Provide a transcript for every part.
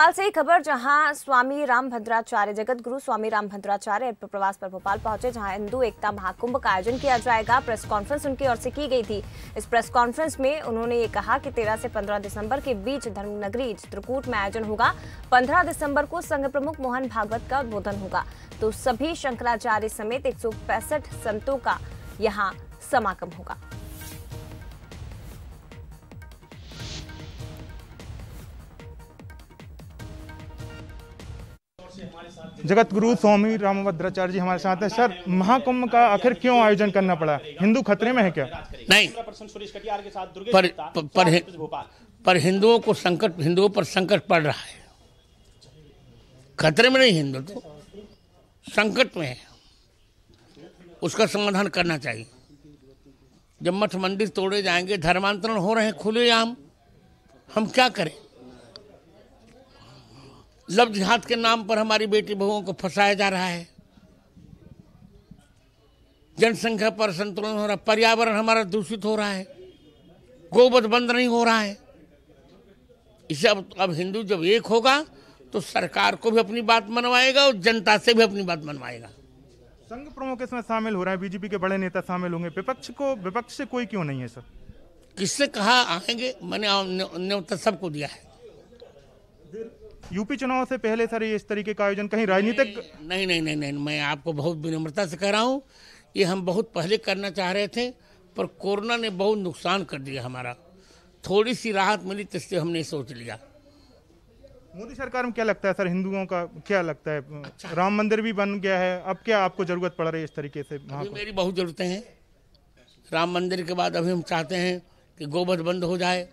भोपाल से खबर जहां स्वामी राम भद्राचार्य जगत गुरु स्वामी राम भद्राचार्य प्रवास पर भोपाल पहुंचे जहां हिंदू एकता महाकुंभ का आयोजन किया जाएगा प्रेस कॉन्फ्रेंस उनकी ओर से की गई थी इस प्रेस कॉन्फ्रेंस में उन्होंने ये कहा कि 13 से 15 दिसंबर के बीच धर्मनगरी चित्रकूट में आयोजन होगा 15 दिसंबर को संघ प्रमुख मोहन भागवत का उद्बोधन होगा तो सभी शंकराचार्य समेत एक संतों का यहाँ समागम होगा जगत गुरु स्वामी रामभद्राचार्य जी हमारे साथ है सर महाकुंभ का आखिर क्यों आयोजन करना पड़ा हिंदू खतरे में है क्या नहीं पर, पर, पर हिंदुओं को संकट हिंदुओं पर संकट पड़ रहा है खतरे में नहीं हिंदू तो संकट में है उसका समाधान करना चाहिए जब मठ मंदिर तोड़े जाएंगे धर्मांतरण हो रहे हैं खुलेआम हम क्या करें लफ्ज जिहाद के नाम पर हमारी बेटी बहुओं को फंसाया जा रहा है जनसंख्या पर संतुलन हो रहा पर्यावरण हमारा दूषित हो रहा है गोबध बंद नहीं हो रहा है इसे अब अब हिंदू जब एक होगा तो सरकार को भी अपनी बात मनवाएगा और जनता से भी अपनी बात मनवाएगा संघ प्रमुख इसमें शामिल हो रहा है बीजेपी के बड़े नेता शामिल होंगे विपक्ष को विपक्ष से कोई क्यों नहीं है सर किससे कहा आएंगे मैंने न्यौता सबको दिया है यूपी चुनाव से पहले सर ये इस तरीके का आयोजन कहीं राजनीतिक नहीं नहीं नहीं नहीं मैं आपको बहुत विनम्रता से कह रहा हूँ ये हम बहुत पहले करना चाह रहे थे पर कोरोना ने बहुत नुकसान कर दिया हमारा थोड़ी सी राहत मिली तो हमने सोच लिया मोदी सरकार में क्या लगता है सर हिंदुओं का क्या लगता है अच्छा। राम मंदिर भी बन गया है अब क्या आपको जरूरत पड़ रही है इस तरीके से मेरी बहुत जरूरतें हैं राम मंदिर के बाद अभी हम चाहते हैं कि गोबध बंद हो जाए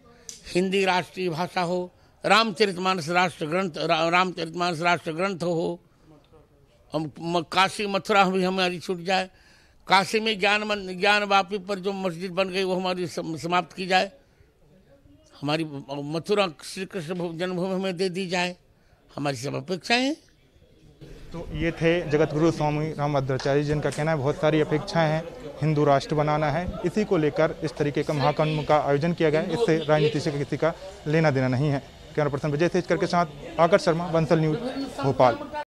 हिंदी राष्ट्रीय भाषा हो रामचरितमानस राष्ट्र ग्रंथ रा, रामचरितमानस राष्ट्र ग्रंथ हो हम म, काशी मथुरा भी हमारी छूट जाए काशी में ज्ञान ज्ञान वापी पर जो मस्जिद बन गई वो हमारी समाप्त की जाए हमारी मथुरा श्री कृष्ण जन्मभूमि हमें दे दी जाए हमारी सब अपेक्षाएँ तो ये थे जगत गुरु स्वामी रामभद्राचार्य जिनका कहना है बहुत सारी अपेक्षाएं हैं हिंदू राष्ट्र बनाना है इसी को लेकर इस तरीके का महाकुंभ का आयोजन किया गया है इससे राजनीति से किसी का लेना देना नहीं है कैमरा पर्सन विजय तेजकर के साथ आकर शर्मा बंसल न्यूज भोपाल